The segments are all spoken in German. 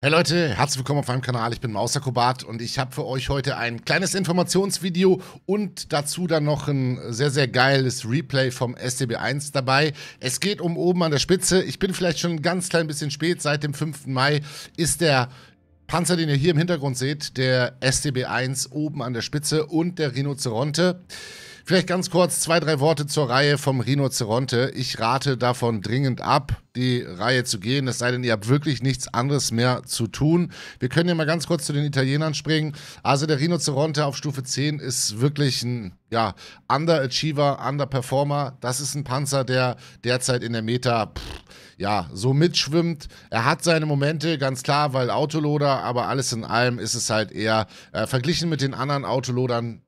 Hey Leute, herzlich willkommen auf meinem Kanal. Ich bin Mauserkobat und ich habe für euch heute ein kleines Informationsvideo und dazu dann noch ein sehr, sehr geiles Replay vom SCB1 dabei. Es geht um oben an der Spitze. Ich bin vielleicht schon ein ganz klein bisschen spät. Seit dem 5. Mai ist der Panzer, den ihr hier im Hintergrund seht, der SCB1 oben an der Spitze und der Rhinoceronte. Vielleicht ganz kurz zwei, drei Worte zur Reihe vom Rhinoceronte. Ich rate davon dringend ab, die Reihe zu gehen, es sei denn, ihr habt wirklich nichts anderes mehr zu tun. Wir können ja mal ganz kurz zu den Italienern springen. Also der Rhinoceronte auf Stufe 10 ist wirklich ein ja, Underachiever, Underperformer. Das ist ein Panzer, der derzeit in der Meta... Pff, ja, so mitschwimmt. Er hat seine Momente, ganz klar, weil Autoloader, aber alles in allem ist es halt eher äh, verglichen mit den anderen Autolodern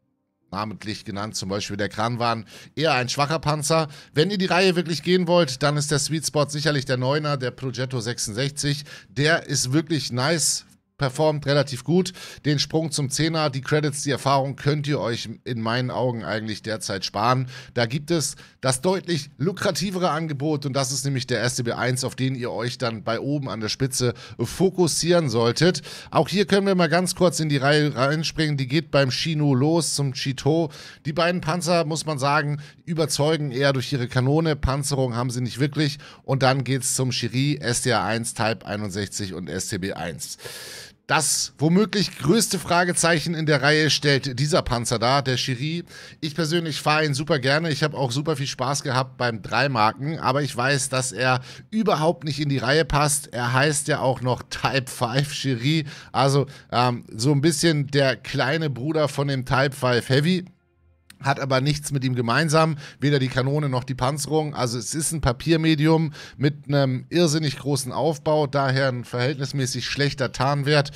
namentlich genannt, zum Beispiel der Kranwan, eher ein schwacher Panzer. Wenn ihr die Reihe wirklich gehen wollt, dann ist der Sweet Spot sicherlich der Neuner, der Progetto 66. Der ist wirklich nice performt relativ gut. Den Sprung zum Zehner, die Credits, die Erfahrung könnt ihr euch in meinen Augen eigentlich derzeit sparen. Da gibt es das deutlich lukrativere Angebot und das ist nämlich der STB 1 auf den ihr euch dann bei oben an der Spitze fokussieren solltet. Auch hier können wir mal ganz kurz in die Reihe reinspringen. Die geht beim Shino los zum Chito. Die beiden Panzer, muss man sagen, überzeugen eher durch ihre Kanone. Panzerung haben sie nicht wirklich. Und dann geht es zum Chiri, SDA1 Type 61 und STB1. Das womöglich größte Fragezeichen in der Reihe stellt dieser Panzer dar, der Chiri. Ich persönlich fahre ihn super gerne. Ich habe auch super viel Spaß gehabt beim Dreimarken, aber ich weiß, dass er überhaupt nicht in die Reihe passt. Er heißt ja auch noch Type 5 Chiri, also ähm, so ein bisschen der kleine Bruder von dem Type 5 Heavy hat aber nichts mit ihm gemeinsam, weder die Kanone noch die Panzerung. Also es ist ein Papiermedium mit einem irrsinnig großen Aufbau, daher ein verhältnismäßig schlechter Tarnwert.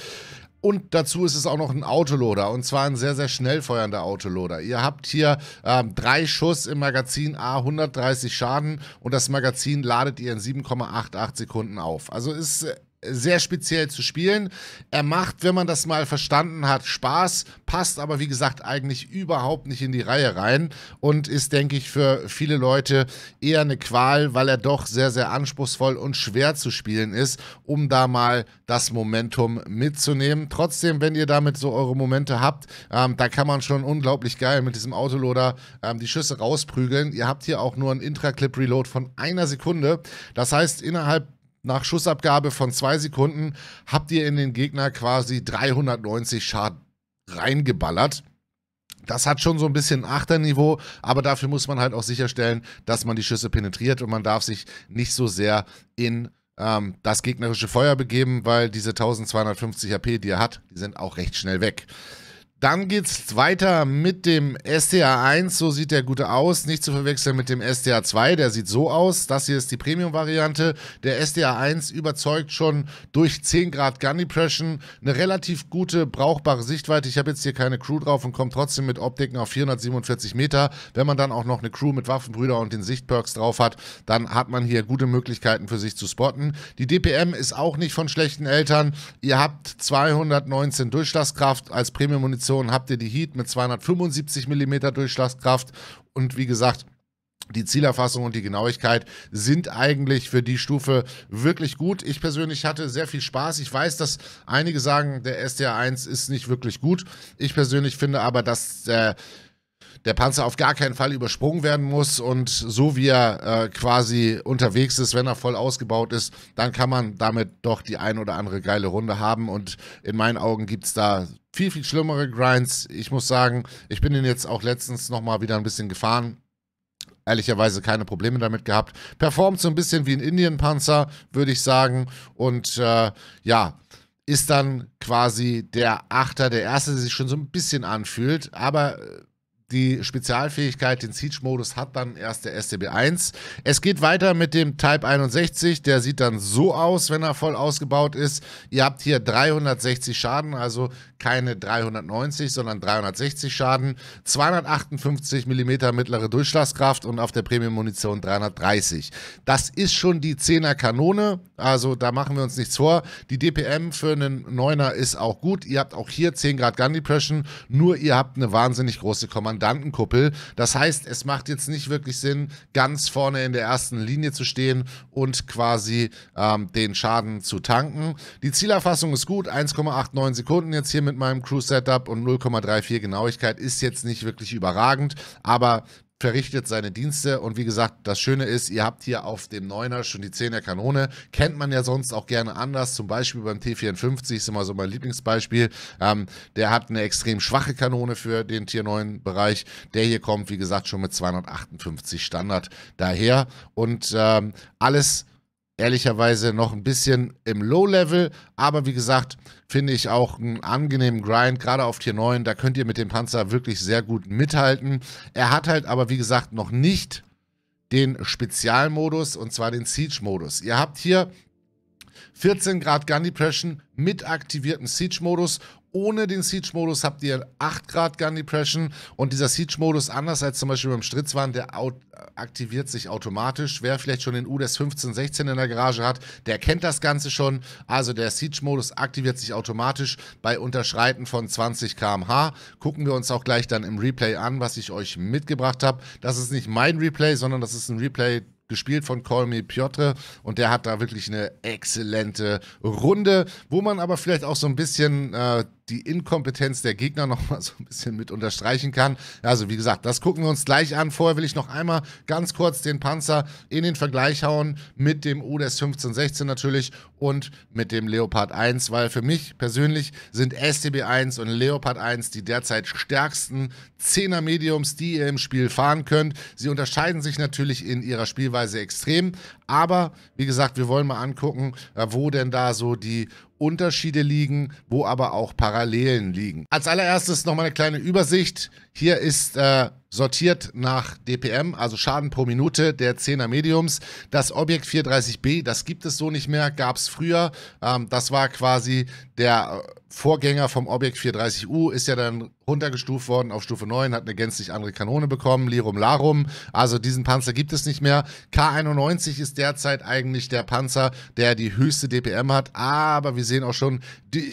Und dazu ist es auch noch ein Autoloader und zwar ein sehr, sehr schnell feuernder Autoloader. Ihr habt hier ähm, drei Schuss im Magazin A, 130 Schaden und das Magazin ladet ihr in 7,88 Sekunden auf. Also ist äh, sehr speziell zu spielen. Er macht, wenn man das mal verstanden hat, Spaß, passt aber wie gesagt eigentlich überhaupt nicht in die Reihe rein und ist, denke ich, für viele Leute eher eine Qual, weil er doch sehr, sehr anspruchsvoll und schwer zu spielen ist, um da mal das Momentum mitzunehmen. Trotzdem, wenn ihr damit so eure Momente habt, ähm, da kann man schon unglaublich geil mit diesem Autoloader ähm, die Schüsse rausprügeln. Ihr habt hier auch nur einen Intra-Clip-Reload von einer Sekunde. Das heißt, innerhalb nach Schussabgabe von zwei Sekunden habt ihr in den Gegner quasi 390 Schaden reingeballert. Das hat schon so ein bisschen Achterniveau, aber dafür muss man halt auch sicherstellen, dass man die Schüsse penetriert und man darf sich nicht so sehr in ähm, das gegnerische Feuer begeben, weil diese 1250 HP, die er hat, die sind auch recht schnell weg. Dann geht es weiter mit dem STA1, so sieht der gute aus. Nicht zu verwechseln mit dem STA2, der sieht so aus. Das hier ist die Premium-Variante. Der STA1 überzeugt schon durch 10 Grad Gun Depression. Eine relativ gute, brauchbare Sichtweite. Ich habe jetzt hier keine Crew drauf und komme trotzdem mit Optiken auf 447 Meter. Wenn man dann auch noch eine Crew mit Waffenbrüder und den Sichtperks drauf hat, dann hat man hier gute Möglichkeiten für sich zu spotten. Die DPM ist auch nicht von schlechten Eltern. Ihr habt 219 Durchschlagskraft als Premium-Munition Version habt ihr die Heat mit 275 mm Durchschlagskraft und wie gesagt, die Zielerfassung und die Genauigkeit sind eigentlich für die Stufe wirklich gut. Ich persönlich hatte sehr viel Spaß. Ich weiß, dass einige sagen, der SDR 1 ist nicht wirklich gut. Ich persönlich finde aber, dass der, der Panzer auf gar keinen Fall übersprungen werden muss und so wie er äh, quasi unterwegs ist, wenn er voll ausgebaut ist, dann kann man damit doch die ein oder andere geile Runde haben und in meinen Augen gibt es da viel, viel schlimmere Grinds. Ich muss sagen, ich bin den jetzt auch letztens nochmal wieder ein bisschen gefahren. Ehrlicherweise keine Probleme damit gehabt. Performt so ein bisschen wie ein Indian-Panzer, würde ich sagen. Und äh, ja, ist dann quasi der Achter, der Erste, der sich schon so ein bisschen anfühlt. Aber äh, die Spezialfähigkeit, den Siege-Modus hat dann erst der stb 1 Es geht weiter mit dem Type 61, der sieht dann so aus, wenn er voll ausgebaut ist. Ihr habt hier 360 Schaden, also keine 390, sondern 360 Schaden, 258 mm mittlere Durchschlagskraft und auf der Premium-Munition 330. Das ist schon die 10er Kanone, also da machen wir uns nichts vor. Die DPM für einen 9er ist auch gut. Ihr habt auch hier 10 Grad Gun Depression, nur ihr habt eine wahnsinnig große Kommandante. Kommandantenkuppel. Das heißt, es macht jetzt nicht wirklich Sinn, ganz vorne in der ersten Linie zu stehen und quasi ähm, den Schaden zu tanken. Die Zielerfassung ist gut, 1,89 Sekunden jetzt hier mit meinem crew Setup und 0,34 Genauigkeit ist jetzt nicht wirklich überragend, aber verrichtet seine Dienste und wie gesagt, das Schöne ist, ihr habt hier auf dem 9er schon die 10er Kanone, kennt man ja sonst auch gerne anders, zum Beispiel beim T54 ist immer so mein Lieblingsbeispiel, ähm, der hat eine extrem schwache Kanone für den Tier 9 Bereich, der hier kommt, wie gesagt, schon mit 258 Standard daher und ähm, alles ehrlicherweise noch ein bisschen im Low-Level, aber wie gesagt, finde ich auch einen angenehmen Grind, gerade auf Tier 9, da könnt ihr mit dem Panzer wirklich sehr gut mithalten. Er hat halt aber, wie gesagt, noch nicht den Spezialmodus und zwar den Siege-Modus. Ihr habt hier 14 Grad Gun Depression mit aktiviertem Siege-Modus ohne den Siege-Modus habt ihr 8 Grad Gun Depression und dieser Siege-Modus, anders als zum Beispiel beim Stritzwan, der aktiviert sich automatisch. Wer vielleicht schon den UDES 1516 in der Garage hat, der kennt das Ganze schon. Also der Siege-Modus aktiviert sich automatisch bei Unterschreiten von 20 km/h. Gucken wir uns auch gleich dann im Replay an, was ich euch mitgebracht habe. Das ist nicht mein Replay, sondern das ist ein Replay, gespielt von Call Me Piotr und der hat da wirklich eine exzellente Runde, wo man aber vielleicht auch so ein bisschen äh, die Inkompetenz der Gegner nochmal so ein bisschen mit unterstreichen kann. Also wie gesagt, das gucken wir uns gleich an. Vorher will ich noch einmal ganz kurz den Panzer in den Vergleich hauen mit dem UDES 1516 natürlich und mit dem Leopard 1, weil für mich persönlich sind STB 1 und Leopard 1 die derzeit stärksten 10er Mediums, die ihr im Spiel fahren könnt. Sie unterscheiden sich natürlich in ihrer Spielweise extrem, aber wie gesagt, wir wollen mal angucken, äh, wo denn da so die Unterschiede liegen, wo aber auch Parallelen liegen. Als allererstes nochmal eine kleine Übersicht. Hier ist äh, sortiert nach DPM, also Schaden pro Minute der 10er Mediums. Das Objekt 430b, das gibt es so nicht mehr, gab es früher. Ähm, das war quasi der äh, Vorgänger vom Objekt 430U, ist ja dann runtergestuft worden auf Stufe 9, hat eine gänzlich andere Kanone bekommen, Lirum Larum. Also diesen Panzer gibt es nicht mehr. K91 ist derzeit eigentlich der Panzer, der die höchste DPM hat, aber wir sehen auch schon, die,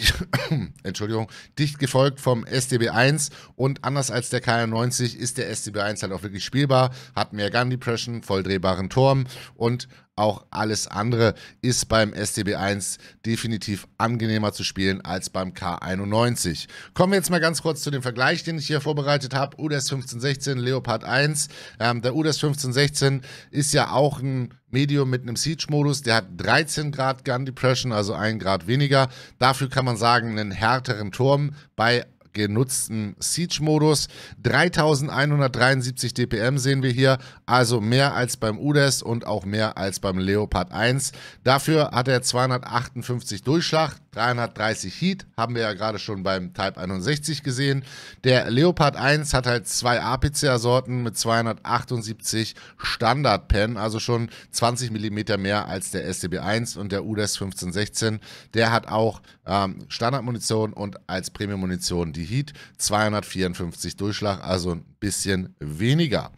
Entschuldigung, dicht gefolgt vom SDB1 und anders als der K91 ist der SCB1 halt auch wirklich spielbar, hat mehr Gun Depression, voll drehbaren Turm und auch alles andere ist beim SDB1 definitiv angenehmer zu spielen als beim K91. Kommen wir jetzt mal ganz kurz zu dem Vergleich, den ich hier vorbereitet habe. UDES 1516, Leopard 1. Ähm, der UDES 1516 ist ja auch ein Medium mit einem Siege-Modus, der hat 13 Grad Gun Depression, also 1 Grad weniger. Dafür kann man sagen, einen härteren Turm bei genutzten Siege-Modus. 3173 dpm sehen wir hier, also mehr als beim UDES und auch mehr als beim Leopard 1. Dafür hat er 258 Durchschlag, 330 Heat haben wir ja gerade schon beim Type 61 gesehen. Der Leopard 1 hat halt zwei APCA-Sorten mit 278 Standard-Pen, also schon 20 mm mehr als der STB 1 und der UDES 1516. Der hat auch ähm, Standardmunition und als Premium-Munition die Heat 254 Durchschlag, also ein bisschen weniger.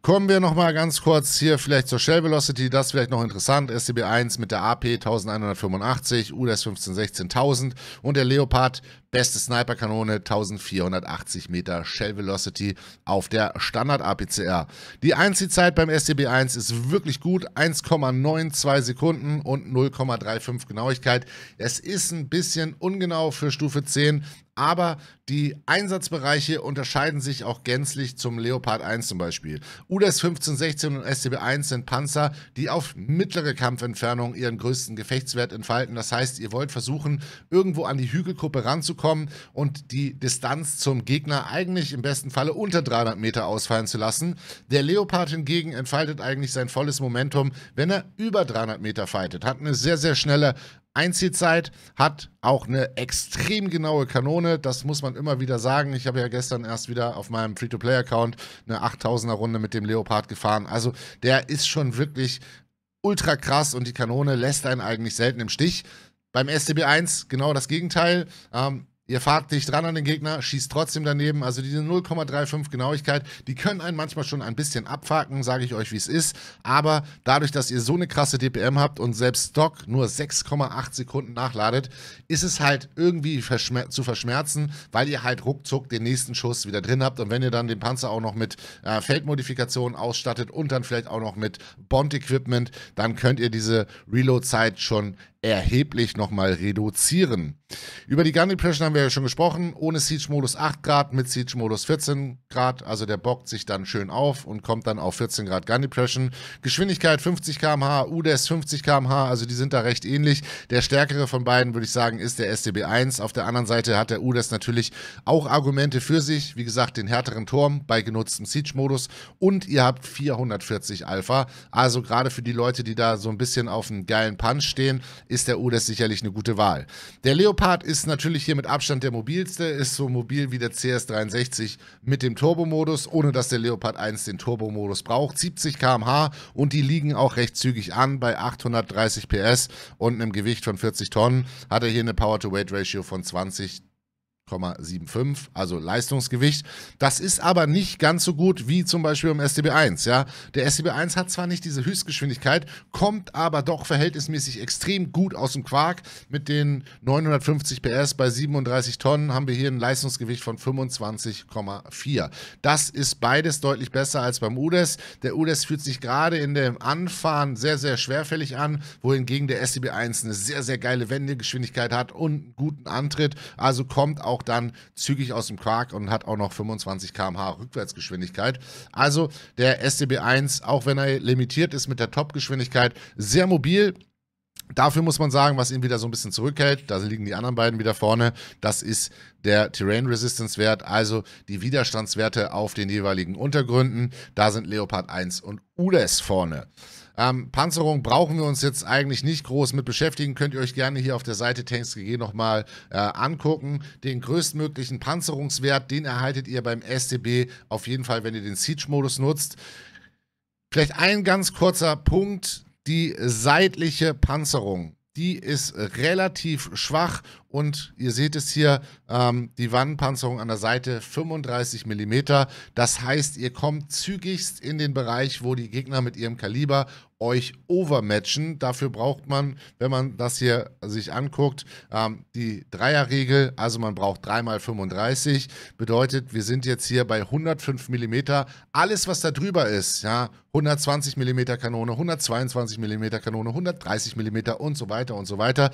Kommen wir nochmal ganz kurz hier vielleicht zur Shell Velocity, das vielleicht noch interessant. STB 1 mit der AP 1185, UDS 1516 1000 und der Leopard, beste Sniperkanone, 1480 Meter Shell Velocity auf der Standard APCR. Die Einziehzeit beim STB 1 ist wirklich gut, 1,92 Sekunden und 0,35 Genauigkeit. Es ist ein bisschen ungenau für Stufe 10, aber die Einsatzbereiche unterscheiden sich auch gänzlich zum Leopard 1 zum Beispiel. UDAS e 1516 und scb 1 sind Panzer, die auf mittlere Kampfentfernung ihren größten Gefechtswert entfalten. Das heißt, ihr wollt versuchen, irgendwo an die Hügelkuppe ranzukommen und die Distanz zum Gegner eigentlich im besten Falle unter 300 Meter ausfallen zu lassen. Der Leopard hingegen entfaltet eigentlich sein volles Momentum, wenn er über 300 Meter fightet. Hat eine sehr, sehr schnelle Einziehzeit, hat auch eine extrem genaue Kanone, das muss man immer wieder sagen. Ich habe ja gestern erst wieder auf meinem Free-to-Play-Account eine 8000er Runde mit dem Leopard gefahren. Also der ist schon wirklich ultra krass und die Kanone lässt einen eigentlich selten im Stich. Beim STB 1 genau das Gegenteil. Ähm, Ihr fahrt dicht dran an den Gegner, schießt trotzdem daneben. Also diese 0,35 Genauigkeit, die können einen manchmal schon ein bisschen abfacken, sage ich euch, wie es ist. Aber dadurch, dass ihr so eine krasse DPM habt und selbst Stock nur 6,8 Sekunden nachladet, ist es halt irgendwie verschmer zu verschmerzen, weil ihr halt ruckzuck den nächsten Schuss wieder drin habt. Und wenn ihr dann den Panzer auch noch mit äh, Feldmodifikationen ausstattet und dann vielleicht auch noch mit Bond-Equipment, dann könnt ihr diese Reload-Zeit schon erheblich nochmal reduzieren. Über die Gun Depression haben wir ja schon gesprochen. Ohne Siege-Modus 8 Grad, mit Siege-Modus 14 Grad. Also der bockt sich dann schön auf und kommt dann auf 14 Grad Gun Depression. Geschwindigkeit 50 km/h, UDES 50 km/h. Also die sind da recht ähnlich. Der stärkere von beiden, würde ich sagen, ist der stb 1 Auf der anderen Seite hat der UDES natürlich auch Argumente für sich. Wie gesagt, den härteren Turm bei genutztem Siege-Modus. Und ihr habt 440 Alpha. Also gerade für die Leute, die da so ein bisschen auf einen geilen Punch stehen, ist der Udes sicherlich eine gute Wahl. Der Leopard ist natürlich hier mit Abstand der mobilste, ist so mobil wie der CS63 mit dem Turbomodus, ohne dass der Leopard 1 den Turbomodus braucht. 70 km/h und die liegen auch recht zügig an bei 830 PS und einem Gewicht von 40 Tonnen. Hat er hier eine Power-to-Weight-Ratio von 20 0,75, also Leistungsgewicht. Das ist aber nicht ganz so gut wie zum Beispiel im STB1. Ja? Der STB1 hat zwar nicht diese Höchstgeschwindigkeit, kommt aber doch verhältnismäßig extrem gut aus dem Quark. Mit den 950 PS bei 37 Tonnen haben wir hier ein Leistungsgewicht von 25,4. Das ist beides deutlich besser als beim UDES. Der UDES fühlt sich gerade in dem Anfahren sehr, sehr schwerfällig an, wohingegen der STB1 eine sehr, sehr geile Wendegeschwindigkeit hat und einen guten Antritt. Also kommt auch auch dann zügig aus dem Quark und hat auch noch 25 km/h Rückwärtsgeschwindigkeit. Also der SCB1, auch wenn er limitiert ist mit der Topgeschwindigkeit, sehr mobil. Dafür muss man sagen, was ihn wieder so ein bisschen zurückhält, da liegen die anderen beiden wieder vorne, das ist der Terrain Resistance Wert, also die Widerstandswerte auf den jeweiligen Untergründen. Da sind Leopard 1 und UDES vorne. Ähm, Panzerung brauchen wir uns jetzt eigentlich nicht groß mit beschäftigen. Könnt ihr euch gerne hier auf der Seite TanksGG nochmal äh, angucken. Den größtmöglichen Panzerungswert, den erhaltet ihr beim STB auf jeden Fall, wenn ihr den Siege-Modus nutzt. Vielleicht ein ganz kurzer Punkt, die seitliche Panzerung. Die ist relativ schwach und ihr seht es hier, ähm, die Wannenpanzerung an der Seite 35 mm. Das heißt, ihr kommt zügigst in den Bereich, wo die Gegner mit ihrem Kaliber euch overmatchen. Dafür braucht man, wenn man das hier sich anguckt, ähm, die Dreierregel. Also man braucht 3x35. Bedeutet, wir sind jetzt hier bei 105 mm. Alles, was da drüber ist, ja, 120 mm Kanone, 122 mm Kanone, 130 mm und so weiter und so weiter,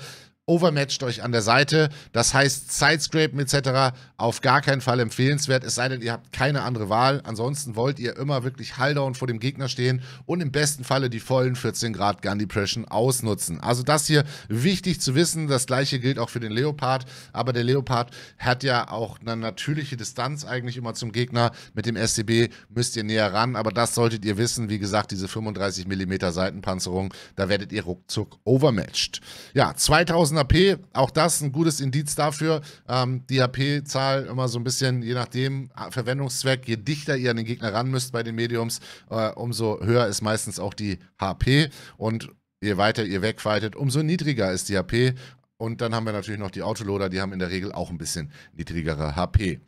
overmatcht euch an der Seite. Das heißt, Sidescrapen etc. auf gar keinen Fall empfehlenswert, es sei denn, ihr habt keine andere Wahl. Ansonsten wollt ihr immer wirklich Halldown vor dem Gegner stehen und im besten Falle die vollen 14 Grad Gun Depression ausnutzen. Also das hier wichtig zu wissen. Das gleiche gilt auch für den Leopard. Aber der Leopard hat ja auch eine natürliche Distanz eigentlich immer zum Gegner. Mit dem SCB müsst ihr näher ran, aber das solltet ihr wissen. Wie gesagt, diese 35 mm Seitenpanzerung, da werdet ihr ruckzuck overmatched. Ja, 2000 ein AP, auch das ein gutes Indiz dafür. Ähm, die AP-Zahl immer so ein bisschen, je nachdem, Verwendungszweck, je dichter ihr an den Gegner ran müsst bei den Mediums, äh, umso höher ist meistens auch die HP. Und je weiter ihr wegfightet, umso niedriger ist die HP. Und dann haben wir natürlich noch die Autoloader, die haben in der Regel auch ein bisschen niedrigere HP.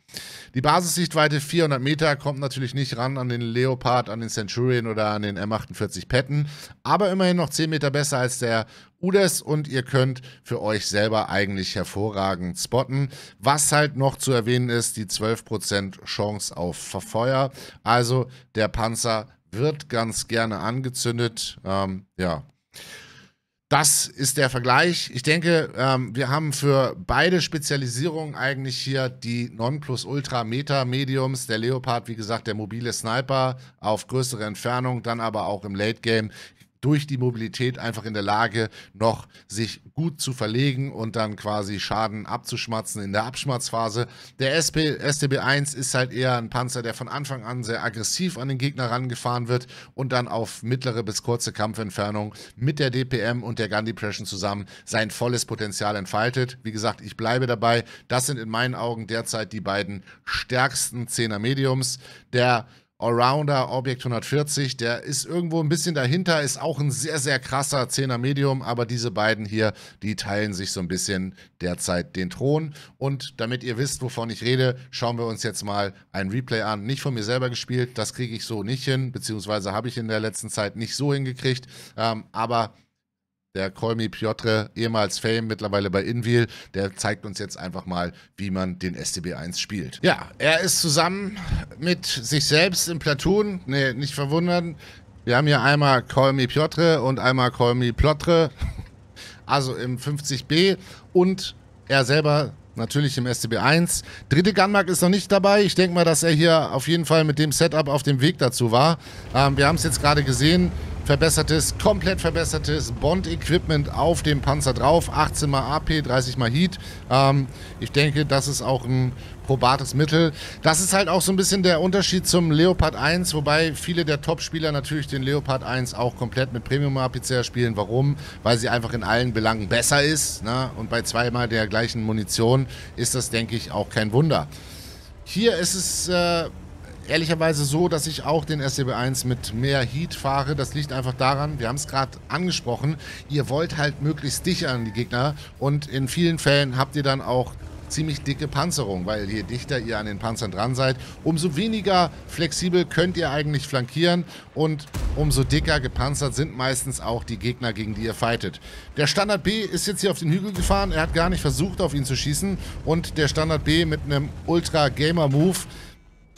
Die Basissichtweite 400 Meter kommt natürlich nicht ran an den Leopard, an den Centurion oder an den M48 Petten, aber immerhin noch 10 Meter besser als der UDES und ihr könnt für euch selber eigentlich hervorragend spotten. Was halt noch zu erwähnen ist, die 12% Chance auf Verfeuer. Also der Panzer wird ganz gerne angezündet. Ähm, ja. Das ist der Vergleich. Ich denke, ähm, wir haben für beide Spezialisierungen eigentlich hier die Nonplusultra-Meta-Mediums. Der Leopard, wie gesagt, der mobile Sniper auf größere Entfernung, dann aber auch im Late-Game durch die Mobilität einfach in der Lage, noch sich gut zu verlegen und dann quasi Schaden abzuschmatzen in der Abschmatzphase. Der SP, STB1 ist halt eher ein Panzer, der von Anfang an sehr aggressiv an den Gegner rangefahren wird und dann auf mittlere bis kurze Kampfentfernung mit der DPM und der Gun Depression zusammen sein volles Potenzial entfaltet. Wie gesagt, ich bleibe dabei. Das sind in meinen Augen derzeit die beiden stärksten 10er Mediums. Der Allrounder Objekt 140, der ist irgendwo ein bisschen dahinter, ist auch ein sehr, sehr krasser 10er Medium, aber diese beiden hier, die teilen sich so ein bisschen derzeit den Thron. Und damit ihr wisst, wovon ich rede, schauen wir uns jetzt mal ein Replay an. Nicht von mir selber gespielt, das kriege ich so nicht hin, beziehungsweise habe ich in der letzten Zeit nicht so hingekriegt, ähm, aber der Kolmi Piotr, ehemals Fame, mittlerweile bei Inwil, der zeigt uns jetzt einfach mal, wie man den STB1 spielt. Ja, er ist zusammen mit sich selbst im Platoon. Nee, nicht verwundern. Wir haben hier einmal Kolmi Piotr und einmal Kolmi Plotre. Also im 50b und er selber natürlich im STB1. Dritte Gunmark ist noch nicht dabei. Ich denke mal, dass er hier auf jeden Fall mit dem Setup auf dem Weg dazu war. Ähm, wir haben es jetzt gerade gesehen verbessertes, komplett verbessertes Bond-Equipment auf dem Panzer drauf. 18 mal AP, 30 mal Heat. Ähm, ich denke, das ist auch ein probates Mittel. Das ist halt auch so ein bisschen der Unterschied zum Leopard 1, wobei viele der Top-Spieler natürlich den Leopard 1 auch komplett mit Premium-APCR spielen. Warum? Weil sie einfach in allen Belangen besser ist. Ne? Und bei zweimal der gleichen Munition ist das, denke ich, auch kein Wunder. Hier ist es... Äh ehrlicherweise so, dass ich auch den SCB1 mit mehr Heat fahre. Das liegt einfach daran, wir haben es gerade angesprochen, ihr wollt halt möglichst dicht an die Gegner und in vielen Fällen habt ihr dann auch ziemlich dicke Panzerung, weil je dichter ihr an den Panzern dran seid, umso weniger flexibel könnt ihr eigentlich flankieren und umso dicker gepanzert sind meistens auch die Gegner, gegen die ihr fightet. Der Standard B ist jetzt hier auf den Hügel gefahren, er hat gar nicht versucht auf ihn zu schießen und der Standard B mit einem Ultra Gamer Move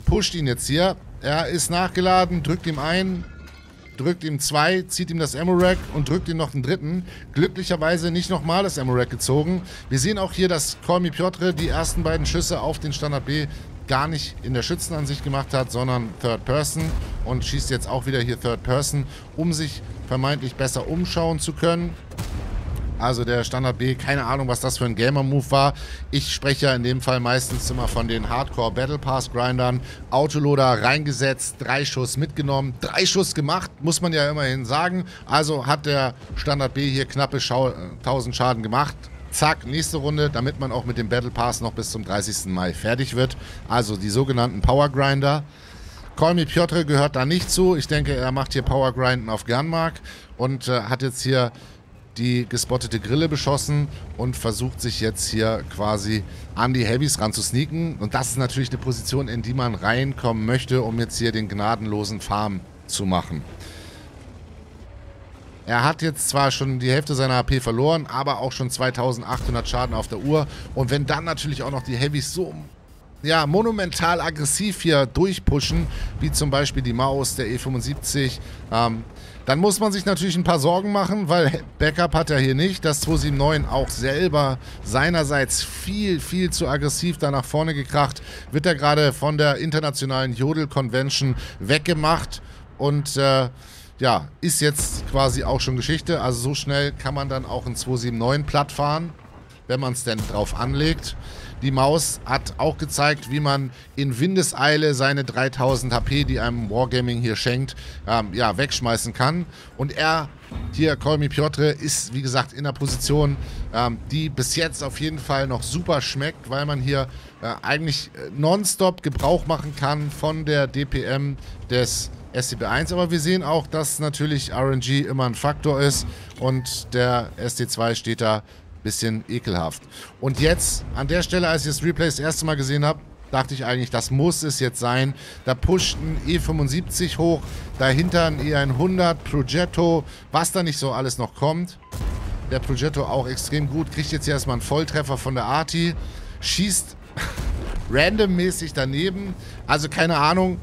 pusht ihn jetzt hier. Er ist nachgeladen, drückt ihm ein, drückt ihm zwei, zieht ihm das Amorak und drückt ihm noch den dritten. Glücklicherweise nicht nochmal das Amorak gezogen. Wir sehen auch hier, dass Kolmi Piotr die ersten beiden Schüsse auf den Standard B gar nicht in der Schützenansicht gemacht hat, sondern Third Person und schießt jetzt auch wieder hier Third Person, um sich vermeintlich besser umschauen zu können. Also der Standard B, keine Ahnung, was das für ein Gamer-Move war. Ich spreche ja in dem Fall meistens immer von den Hardcore Battle Pass Grindern. Autoloader reingesetzt, drei Schuss mitgenommen, drei Schuss gemacht, muss man ja immerhin sagen. Also hat der Standard B hier knappe Schau 1000 äh, Schaden gemacht. Zack, nächste Runde, damit man auch mit dem Battle Pass noch bis zum 30. Mai fertig wird. Also die sogenannten Power Grinder. Call Me Piotr gehört da nicht zu. Ich denke, er macht hier Power Grinden auf Gernmark und äh, hat jetzt hier die gespottete Grille beschossen und versucht sich jetzt hier quasi an die Heavys ranzusneaken. Und das ist natürlich eine Position, in die man reinkommen möchte, um jetzt hier den gnadenlosen Farm zu machen. Er hat jetzt zwar schon die Hälfte seiner HP verloren, aber auch schon 2800 Schaden auf der Uhr. Und wenn dann natürlich auch noch die Heavys so ja, monumental aggressiv hier durchpushen, wie zum Beispiel die Maus der E75. Ähm, dann muss man sich natürlich ein paar Sorgen machen, weil Backup hat er hier nicht. Das 279 auch selber seinerseits viel, viel zu aggressiv da nach vorne gekracht. Wird er gerade von der internationalen Jodel-Convention weggemacht und... Äh, ja, ist jetzt quasi auch schon Geschichte. Also so schnell kann man dann auch ein 279 plattfahren, wenn man es denn drauf anlegt. Die Maus hat auch gezeigt, wie man in Windeseile seine 3000 HP, die einem Wargaming hier schenkt, ähm, ja, wegschmeißen kann. Und er, hier Kolmi Piotr, ist wie gesagt in der Position, ähm, die bis jetzt auf jeden Fall noch super schmeckt, weil man hier äh, eigentlich äh, nonstop Gebrauch machen kann von der DPM des SCP-1, aber wir sehen auch, dass natürlich RNG immer ein Faktor ist und der SD2 steht da bisschen ekelhaft. Und jetzt, an der Stelle, als ich das Replay das erste Mal gesehen habe, dachte ich eigentlich, das muss es jetzt sein. Da pusht ein E75 hoch, dahinter ein E100, Progetto, was da nicht so alles noch kommt. Der Progetto auch extrem gut, kriegt jetzt hier erstmal einen Volltreffer von der Arti, schießt randommäßig daneben. Also keine Ahnung,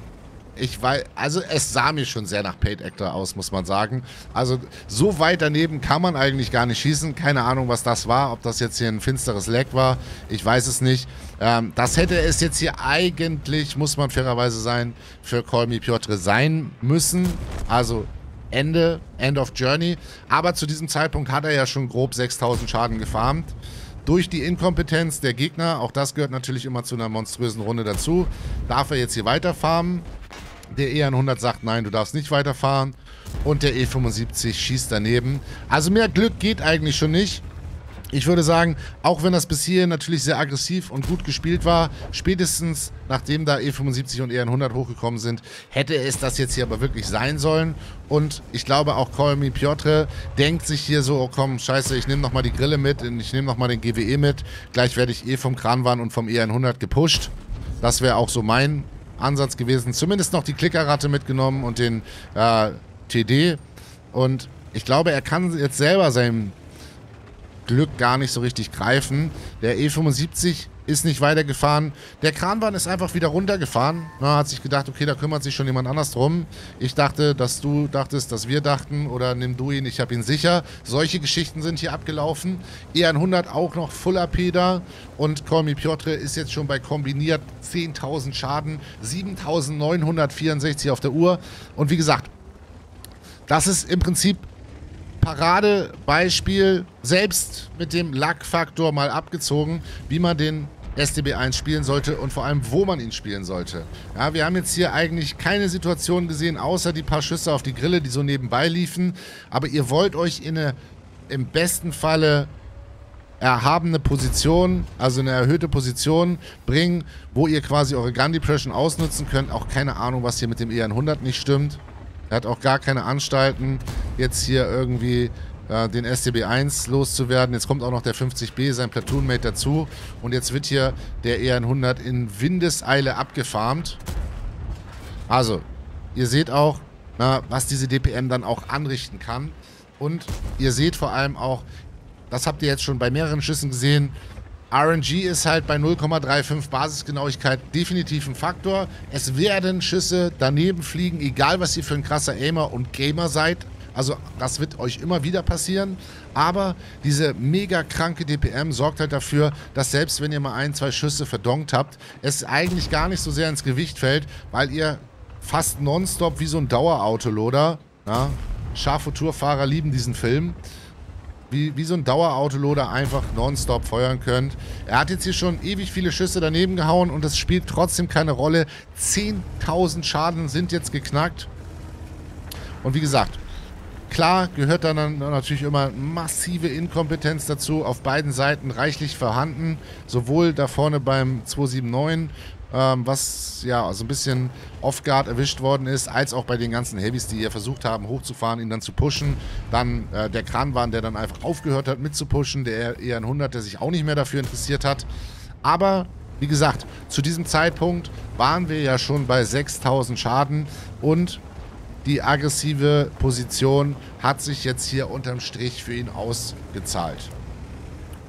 ich weiß, also es sah mir schon sehr nach Paid Actor aus, muss man sagen. Also so weit daneben kann man eigentlich gar nicht schießen. Keine Ahnung, was das war, ob das jetzt hier ein finsteres Lag war. Ich weiß es nicht. Ähm, das hätte es jetzt hier eigentlich, muss man fairerweise sein, für Call Me Piotr sein müssen. Also Ende, End of Journey. Aber zu diesem Zeitpunkt hat er ja schon grob 6000 Schaden gefarmt durch die Inkompetenz der Gegner, auch das gehört natürlich immer zu einer monströsen Runde dazu, darf er jetzt hier weiterfarmen. Der E100 sagt, nein, du darfst nicht weiterfahren. Und der E75 schießt daneben. Also mehr Glück geht eigentlich schon nicht. Ich würde sagen, auch wenn das bis hierhin natürlich sehr aggressiv und gut gespielt war, spätestens nachdem da E75 und E100 hochgekommen sind, hätte es das jetzt hier aber wirklich sein sollen. Und ich glaube auch Kolmi Piotr denkt sich hier so, oh komm, scheiße, ich nehme nochmal die Grille mit, ich nehme nochmal den GWE mit, gleich werde ich eh vom Kranwan und vom E100 gepusht. Das wäre auch so mein Ansatz gewesen. Zumindest noch die Klickerratte mitgenommen und den äh, TD. Und ich glaube, er kann jetzt selber sein Glück gar nicht so richtig greifen. Der E75 ist nicht weitergefahren. Der Kranbahn ist einfach wieder runtergefahren. Na, hat sich gedacht, okay, da kümmert sich schon jemand anders drum. Ich dachte, dass du dachtest, dass wir dachten oder nimm du ihn, ich habe ihn sicher. Solche Geschichten sind hier abgelaufen. E100 auch noch Full AP da und Kormi Piotr ist jetzt schon bei kombiniert 10.000 Schaden, 7.964 auf der Uhr. Und wie gesagt, das ist im Prinzip Paradebeispiel, selbst mit dem Lackfaktor mal abgezogen, wie man den STB 1 spielen sollte und vor allem, wo man ihn spielen sollte. Ja, wir haben jetzt hier eigentlich keine Situation gesehen, außer die paar Schüsse auf die Grille, die so nebenbei liefen. Aber ihr wollt euch in eine, im besten Falle erhabene Position, also eine erhöhte Position bringen, wo ihr quasi eure Gun Depression ausnutzen könnt. Auch keine Ahnung, was hier mit dem EN100 nicht stimmt. Er hat auch gar keine Anstalten, jetzt hier irgendwie äh, den stb 1 loszuwerden. Jetzt kommt auch noch der 50B, sein Platoonmate dazu. Und jetzt wird hier der EN100 in Windeseile abgefarmt. Also, ihr seht auch, na, was diese DPM dann auch anrichten kann. Und ihr seht vor allem auch, das habt ihr jetzt schon bei mehreren Schüssen gesehen, RNG ist halt bei 0,35 Basisgenauigkeit definitiv ein Faktor. Es werden Schüsse daneben fliegen, egal was ihr für ein krasser Aimer und Gamer seid. Also das wird euch immer wieder passieren. Aber diese mega kranke DPM sorgt halt dafür, dass selbst wenn ihr mal ein, zwei Schüsse verdonkt habt, es eigentlich gar nicht so sehr ins Gewicht fällt, weil ihr fast nonstop wie so ein Dauerautoloader, na, scharfe Tourfahrer lieben diesen Film, wie, wie so ein Dauerautoloader einfach nonstop feuern könnt. Er hat jetzt hier schon ewig viele Schüsse daneben gehauen und das spielt trotzdem keine Rolle. 10.000 Schaden sind jetzt geknackt. Und wie gesagt, Klar gehört dann natürlich immer massive Inkompetenz dazu, auf beiden Seiten reichlich vorhanden, sowohl da vorne beim 279, ähm, was ja so also ein bisschen off-guard erwischt worden ist, als auch bei den ganzen Heavys, die ja versucht haben hochzufahren, ihn dann zu pushen. Dann äh, der Kranwan, der dann einfach aufgehört hat mitzupushen, der eher ein 100, der sich auch nicht mehr dafür interessiert hat. Aber wie gesagt, zu diesem Zeitpunkt waren wir ja schon bei 6000 Schaden und die aggressive Position hat sich jetzt hier unterm Strich für ihn ausgezahlt.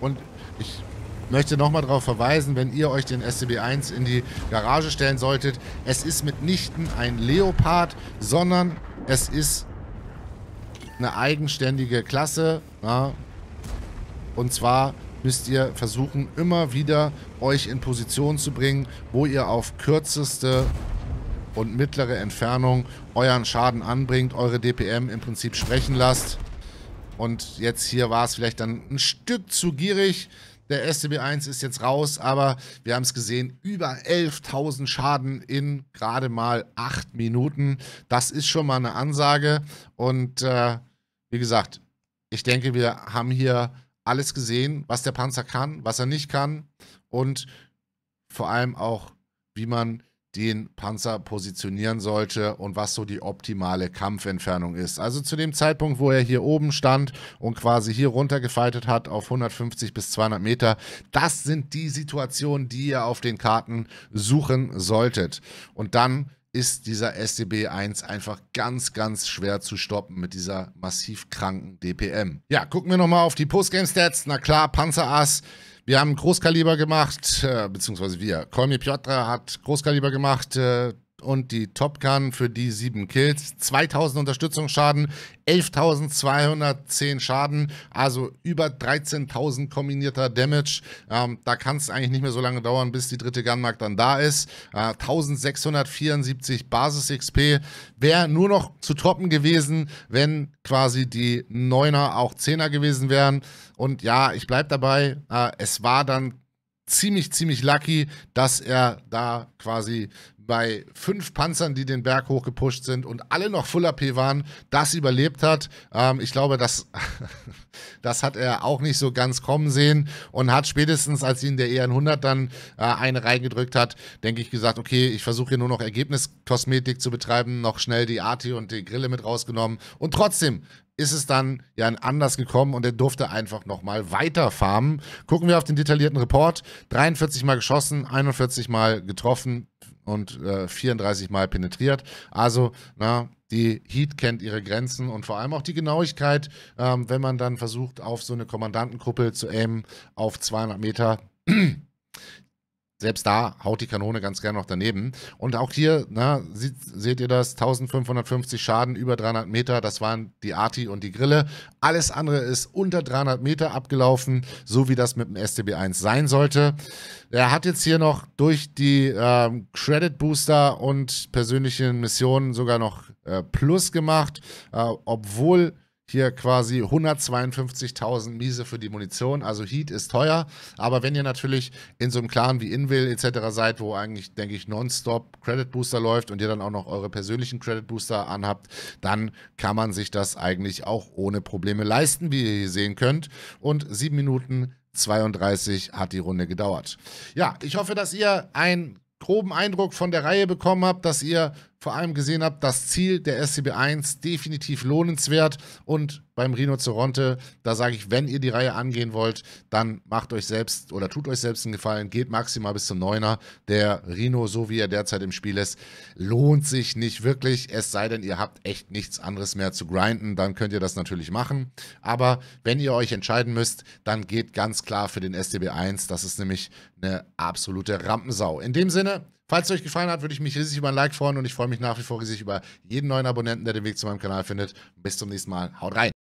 Und ich möchte nochmal darauf verweisen, wenn ihr euch den SCB1 in die Garage stellen solltet, es ist mitnichten ein Leopard, sondern es ist eine eigenständige Klasse. Ja. Und zwar müsst ihr versuchen, immer wieder euch in Position zu bringen, wo ihr auf kürzeste und mittlere Entfernung euren Schaden anbringt, eure DPM im Prinzip sprechen lasst. Und jetzt hier war es vielleicht dann ein Stück zu gierig. Der STB1 ist jetzt raus, aber wir haben es gesehen, über 11.000 Schaden in gerade mal 8 Minuten. Das ist schon mal eine Ansage. Und äh, wie gesagt, ich denke, wir haben hier alles gesehen, was der Panzer kann, was er nicht kann und vor allem auch, wie man den Panzer positionieren sollte und was so die optimale Kampfentfernung ist. Also zu dem Zeitpunkt, wo er hier oben stand und quasi hier runtergefaltet hat auf 150 bis 200 Meter, das sind die Situationen, die ihr auf den Karten suchen solltet. Und dann ist dieser sdb 1 einfach ganz, ganz schwer zu stoppen mit dieser massiv kranken DPM. Ja, gucken wir nochmal auf die Postgame-Stats. Na klar, Panzerass wir haben Großkaliber gemacht, äh, beziehungsweise wir. Kolmi Piotr hat Großkaliber gemacht. Äh, und die Top Gun für die sieben Kills. 2000 Unterstützungsschaden, 11.210 Schaden, also über 13.000 kombinierter Damage. Ähm, da kann es eigentlich nicht mehr so lange dauern, bis die dritte Gunmark dann da ist. Äh, 1674 Basis XP wäre nur noch zu toppen gewesen, wenn quasi die Neuner auch Zehner gewesen wären. Und ja, ich bleibe dabei, äh, es war dann ziemlich, ziemlich lucky, dass er da quasi bei fünf Panzern, die den Berg hochgepusht sind und alle noch Full AP waren, das überlebt hat. Ähm, ich glaube, das, das hat er auch nicht so ganz kommen sehen und hat spätestens, als ihn der EN100 dann äh, eine reingedrückt hat, denke ich gesagt, okay, ich versuche hier nur noch Ergebniskosmetik zu betreiben, noch schnell die Arti und die Grille mit rausgenommen und trotzdem ist es dann ja anders gekommen und er durfte einfach nochmal weiter farmen. Gucken wir auf den detaillierten Report. 43 Mal geschossen, 41 Mal getroffen, und äh, 34 Mal penetriert. Also, na, die Heat kennt ihre Grenzen und vor allem auch die Genauigkeit, ähm, wenn man dann versucht, auf so eine Kommandantenkuppel zu aimen, auf 200 Meter selbst da haut die Kanone ganz gerne noch daneben. Und auch hier, na, sieht, seht ihr das, 1550 Schaden über 300 Meter, das waren die Arti und die Grille. Alles andere ist unter 300 Meter abgelaufen, so wie das mit dem STB1 sein sollte. Er hat jetzt hier noch durch die ähm, Credit Booster und persönlichen Missionen sogar noch äh, Plus gemacht, äh, obwohl hier quasi 152.000 Miese für die Munition. Also Heat ist teuer, aber wenn ihr natürlich in so einem Clan wie Invil etc. seid, wo eigentlich, denke ich, nonstop Credit Booster läuft und ihr dann auch noch eure persönlichen Credit Booster anhabt, dann kann man sich das eigentlich auch ohne Probleme leisten, wie ihr hier sehen könnt. Und sieben Minuten 32 hat die Runde gedauert. Ja, ich hoffe, dass ihr einen groben Eindruck von der Reihe bekommen habt, dass ihr vor allem gesehen habe, das Ziel der SCB1 definitiv lohnenswert. Und beim Rhinoceronte, da sage ich, wenn ihr die Reihe angehen wollt, dann macht euch selbst oder tut euch selbst einen Gefallen, geht maximal bis zum Neuner. Der Rhino, so wie er derzeit im Spiel ist, lohnt sich nicht wirklich, es sei denn, ihr habt echt nichts anderes mehr zu grinden, dann könnt ihr das natürlich machen. Aber wenn ihr euch entscheiden müsst, dann geht ganz klar für den SCB 1 Das ist nämlich eine absolute Rampensau. In dem Sinne, Falls es euch gefallen hat, würde ich mich riesig über ein Like freuen und ich freue mich nach wie vor riesig über jeden neuen Abonnenten, der den Weg zu meinem Kanal findet. Bis zum nächsten Mal. Haut rein!